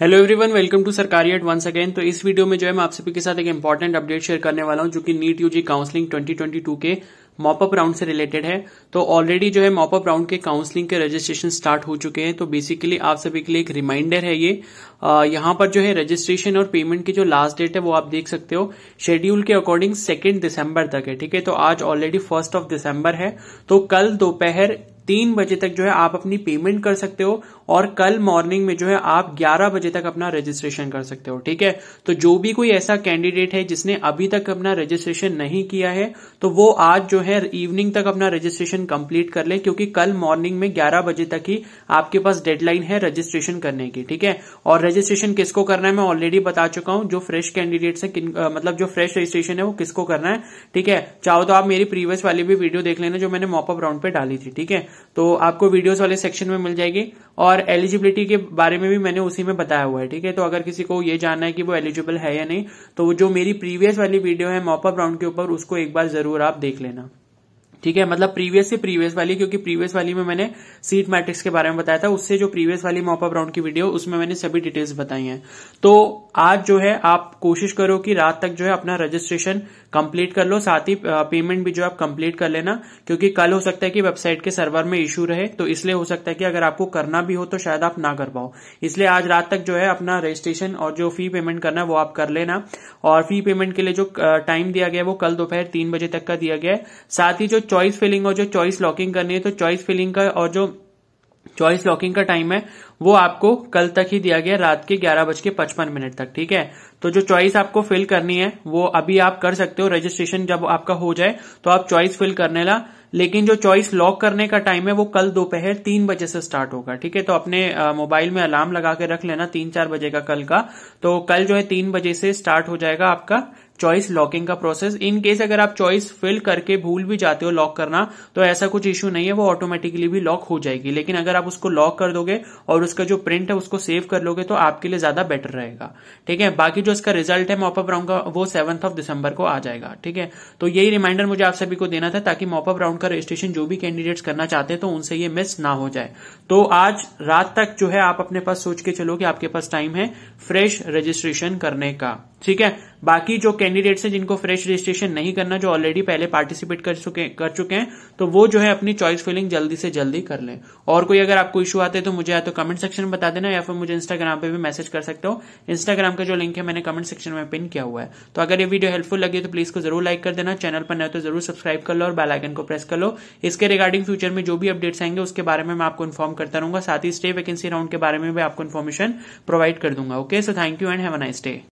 hello everyone welcome to Sarkari एट once again तो इस वीडियो में जो है मैं आप सभी के साथ एक इम्पॉर्टेंट अपडेट शेयर करने वाला हूं जो कि नीट यूजी काउंसलिंग 2022 के मॉपअप राउंड से रिलेटेड है तो ऑलरेडी जो है मॉपअप राउंड के काउंसलिंग के रजिस्ट्रेशन स्टार्ट हो चुके हैं तो बेसिकली आप सभी के लिए एक रिमाइंडर है ये आ, यहां पर जो है रजिस्ट्रेशन और पेमेंट की जो लास्ट डेट है वो आप देख सकते हो शेड्यूल के अकॉर्डिंग सेकेंड दिसंबर तक है ठीक है तो आज ऑलरेडी फर्स्ट ऑफ दिसंबर है तो कल दोपहर तीन बजे तक जो है आप अपनी पेमेंट कर सकते हो और कल मॉर्निंग में जो है आप ग्यारह बजे तक अपना रजिस्ट्रेशन कर सकते हो ठीक है तो जो भी कोई ऐसा कैंडिडेट है जिसने अभी तक अपना रजिस्ट्रेशन नहीं किया है तो वो आज जो है इवनिंग तक अपना रजिस्ट्रेशन कंप्लीट कर ले क्योंकि कल मॉर्निंग में ग्यारह बजे तक ही आपके पास डेडलाइन है रजिस्ट्रेशन करने की ठीक है और रजिस्ट्रेशन किसको करना है मैं ऑलरेडी बता चुका हूं जो फ्रेश कैंडिडेट है मतलब जो फ्रेश रजिस्ट्रेशन है वो किसको करना है ठीक है चाहो तो आप मेरी प्रीवियस वाली भी वीडियो देख लेना जो मैंने मॉपअप राउंड पे डाली थी ठीक है तो आपको वीडियोस वाले सेक्शन में मिल जाएगी और एलिजिबिलिटी के बारे में भी मैंने उसी में बताया हुआ है ठीक है तो अगर किसी को ये जानना है कि वो एलिजिबल है या नहीं तो जो मेरी प्रीवियस वाली वीडियो है मॉपअप राउंड के ऊपर उसको एक बार जरूर आप देख लेना ठीक है मतलब प्रीवियस से प्रीवियस वाली क्योंकि प्रीवियस वाली में मैंने सीट मैट्रिक्स के बारे में बताया था उससे जो प्रीवियस वाली मॉपअप राउंड की वीडियो उसमें मैंने सभी डिटेल्स बताई हैं तो आज जो है आप कोशिश करो कि रात तक जो है अपना रजिस्ट्रेशन कंप्लीट कर लो साथ ही पेमेंट भी जो आप कंप्लीट कर लेना क्योंकि कल हो सकता है कि वेबसाइट के सर्वर में इश्यू रहे तो इसलिए हो सकता है कि अगर आपको करना भी हो तो शायद आप ना कर पाओ इसलिए आज रात तक जो है अपना रजिस्ट्रेशन और जो फी पेमेंट करना है वो आप कर लेना और फी पेमेंट के लिए जो टाइम दिया गया है वो कल दोपहर तीन बजे तक का दिया गया है साथ ही जो चॉइस फिलिंग और जो चॉइस लॉकिंग करनी है तो चॉइस फिलिंग का और जो चॉइस लॉकिंग का टाइम है वो आपको कल तक ही दिया गया रात के ग्यारह बज के पचपन मिनट तक ठीक है तो जो चॉइस आपको फिल करनी है वो अभी आप कर सकते हो रजिस्ट्रेशन जब आपका हो जाए तो आप चॉइस फिल करने ला लेकिन जो चॉइस लॉक करने का टाइम है वो कल दोपहर तीन बजे से स्टार्ट होगा ठीक है तो अपने मोबाइल में अलार्म लगा के रख लेना तीन चार बजे का कल का तो कल जो है तीन बजे से स्टार्ट हो जाएगा आपका चॉइस लॉकिंग का प्रोसेस इन केस अगर आप चॉइस फिल करके भूल भी जाते हो लॉक करना तो ऐसा कुछ इश्यू नहीं है वो ऑटोमेटिकली भी लॉक हो जाएगी लेकिन अगर आप उसको लॉक कर दोगे और उसका जो प्रिंट है उसको सेव कर लोगे तो आपके लिए ज्यादा बेटर रहेगा ठीक है बाकी जो इसका रिजल्ट है मॉपअप राउंड का वो सेवंथ ऑफ दिसंबर को आ जाएगा ठीक है तो यही रिमाइंडर मुझे आप सभी को देना था ताकि मॉपअप राउंड का रजिस्ट्रेशन जो भी कैंडिडेट्स करना चाहते हैं तो उनसे ये मिस ना हो जाए तो आज रात तक जो है आप अपने पास सोच के चलो कि आपके पास टाइम है फ्रेश रजिस्ट्रेशन करने का ठीक है बाकी जो कैंडिडेट्स हैं जिनको फ्रेश रजिस्ट्रेशन नहीं करना जो ऑलरेडी पहले पार्टिसिपेट कर चुके कर चुके हैं तो वो जो है अपनी चॉइस फिलिंग जल्दी से जल्दी कर लें और कोई अगर आपको इशू आते हैं तो मुझे या तो कमेंट सेक्शन में बता देना या फिर मुझे इंस्टाग्राम पे भी मैसेज कर सकते हो इंस्टाग्राम का जो लिंक है मैंने कमेंट सेक्शन में पिन किया हुआ है तो अगर ये वीडियो हेल्पफुल लगी तो प्लीज को जरूर लाइक कर देना चैनल पर नए तो जरूर सब्सक्राइब कर लो और बेलाइकन को प्रेस कर लो इसके रिगार्डिंग फ्यूचर में जो भी अपडेट्स आएंगे उसके बारे में मैं आपको इन्फॉर्म करता रहूंगा साथ ही स्टे वैकेंसी राउंड के बारे में भी आपको इन्फॉर्मेशन प्रोवाइड कर दूंगा okay so thank you and have a nice day